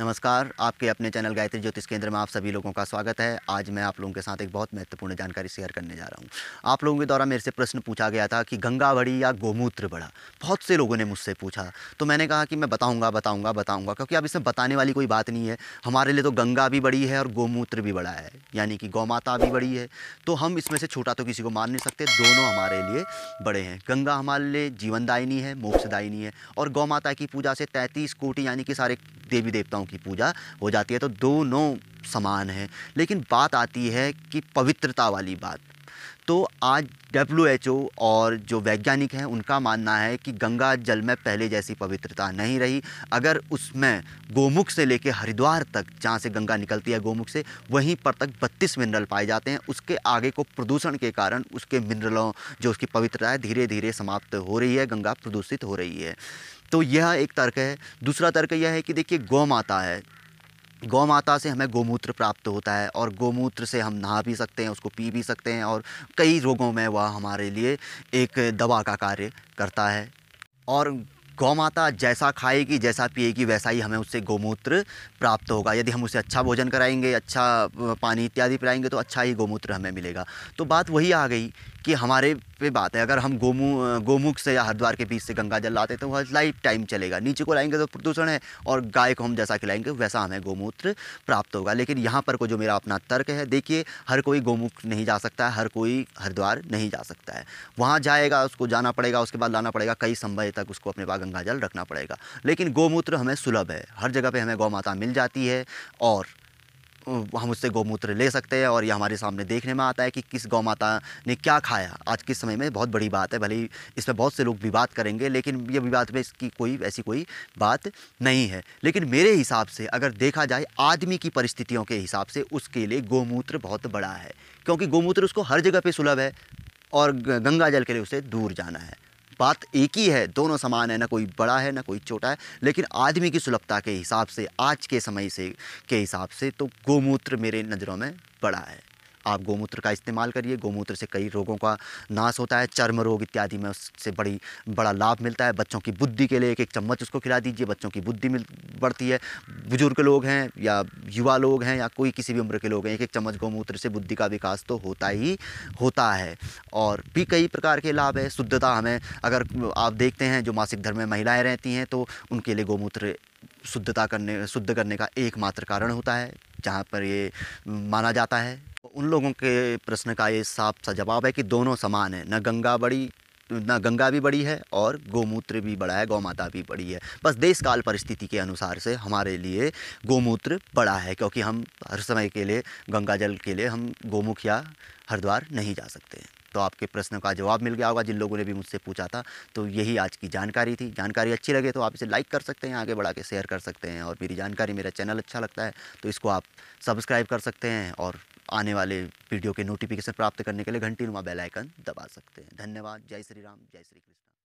नमस्कार आपके अपने चैनल गायत्री ज्योतिष केंद्र में आप सभी लोगों का स्वागत है आज मैं आप लोगों के साथ एक बहुत महत्वपूर्ण जानकारी शेयर करने जा रहा हूँ आप लोगों के द्वारा मेरे से प्रश्न पूछा गया था कि गंगा बड़ी या गोमूत्र बड़ा बहुत से लोगों ने मुझसे पूछा तो मैंने कहा कि मैं बताऊँगा बताऊँगा बताऊँगा क्योंकि अब इसमें बताने वाली कोई बात नहीं है हमारे लिए तो गंगा भी बड़ी है और गोमूत्र भी बड़ा है यानी कि गौमाता भी बड़ी है तो हम इसमें से छोटा तो किसी को मान नहीं सकते दोनों हमारे लिए बड़े हैं गंगा हमारे लिए जीवनदायिनी है मोक्षदायिनी है और गौमाता की पूजा से तैंतीस कोटि यानी कि सारे देवी देवताओं की पूजा हो जाती है तो दोनों समान है लेकिन बात आती है कि पवित्रता वाली बात तो आज डब्ल्यू और जो वैज्ञानिक हैं उनका मानना है कि गंगा जल में पहले जैसी पवित्रता नहीं रही अगर उसमें गोमुख से लेकर हरिद्वार तक जहाँ से गंगा निकलती है गोमुख से वहीं पर तक बत्तीस मिनरल पाए जाते हैं उसके आगे को प्रदूषण के कारण उसके मिनरलों जो उसकी पवित्रता है धीरे धीरे समाप्त हो रही है गंगा प्रदूषित हो रही है तो यह एक तर्क है दूसरा तर्क यह है कि देखिए गौ माता है गौ माता से हमें गोमूत्र प्राप्त होता है और गोमूत्र से हम नहा भी सकते हैं उसको पी भी सकते हैं और कई रोगों में वह हमारे लिए एक दवा का कार्य करता है और गौ माता जैसा खाएगी जैसा पिएगी वैसा ही हमें उससे गोमूत्र प्राप्त होगा यदि हम उसे अच्छा भोजन कराएंगे अच्छा पानी इत्यादि पिलाएंगे तो अच्छा ही गोमूत्र हमें मिलेगा तो बात वही आ गई कि हमारे पे बात है अगर हम गोमु गोमुख से या हरिद्वार के बीच से गंगा जल लाते तो वह लाइफ टाइम चलेगा नीचे को लाएंगे तो प्रदूषण है और गाय को हम जैसा खिलाएंगे वैसा हमें गोमूत्र प्राप्त होगा लेकिन यहाँ पर को जो मेरा अपना तर्क है देखिए हर कोई गोमुख नहीं जा सकता है हर कोई हरिद्वार नहीं जा सकता है वहाँ जाएगा उसको जाना पड़ेगा उसके बाद लाना पड़ेगा कई समय तक उसको अपने पास गंगा जल रखना पड़ेगा लेकिन गोमूत्र हमें सुलभ है हर जगह पर हमें गौ माता मिल जाती है और हम उससे गौमूत्र ले सकते हैं और ये हमारे सामने देखने में आता है कि किस गौ माता ने क्या खाया आज के समय में बहुत बड़ी बात है भले ही इस पर बहुत से लोग विवाद करेंगे लेकिन ये विवाद में इसकी कोई ऐसी कोई बात नहीं है लेकिन मेरे हिसाब से अगर देखा जाए आदमी की परिस्थितियों के हिसाब से उसके लिए गौमूत्र बहुत बड़ा है क्योंकि गौमूत्र उसको हर जगह पर सुलभ है और गंगा जल के लिए उसे दूर जाना है बात एक ही है दोनों समान है ना कोई बड़ा है ना कोई छोटा है लेकिन आदमी की सुलभता के हिसाब से आज के समय से के हिसाब से तो गोमूत्र मेरे नज़रों में बड़ा है आप गोमूत्र का इस्तेमाल करिए गोमूत्र से कई रोगों का नाश होता है चर्म रोग इत्यादि में उससे बड़ी बड़ा लाभ मिलता है बच्चों की बुद्धि के लिए एक एक चम्मच उसको खिला दीजिए बच्चों की बुद्धि मिल बढ़ती है बुजुर्ग लोग हैं या युवा लोग हैं या कोई किसी भी उम्र के लोग हैं एक एक चम्मच गोमूत्र से बुद्धि का विकास तो होता ही होता है और भी कई प्रकार के लाभ है शुद्धता हमें अगर आप देखते हैं जो मासिक धर्म में महिलाएँ रहती हैं तो उनके लिए गोमूत्र शुद्धता करने शुद्ध करने का एकमात्र कारण होता है जहाँ पर ये माना जाता है उन लोगों के प्रश्न का ये साफ सा जवाब है कि दोनों समान है ना गंगा बड़ी ना गंगा भी बड़ी है और गोमूत्र भी बड़ा है गौमाता भी बड़ी है बस देश काल परिस्थिति के अनुसार से हमारे लिए गोमूत्र बड़ा है क्योंकि हम हर समय के लिए गंगा जल के लिए हम गोमुख या हरिद्वार नहीं जा सकते हैं तो आपके प्रश्न का जवाब मिल गया होगा जिन लोगों ने भी मुझसे पूछा था तो यही आज की जानकारी थी जानकारी अच्छी लगे तो आप इसे लाइक कर सकते हैं आगे बढ़ा के शेयर कर सकते हैं और मेरी जानकारी मेरा चैनल अच्छा लगता है तो इसको आप सब्सक्राइब कर सकते हैं और आने वाले वीडियो के नोटिफिकेशन प्राप्त करने के लिए घंटी नुमा बेल आइकन दबा सकते हैं धन्यवाद जय श्री राम जय श्री कृष्ण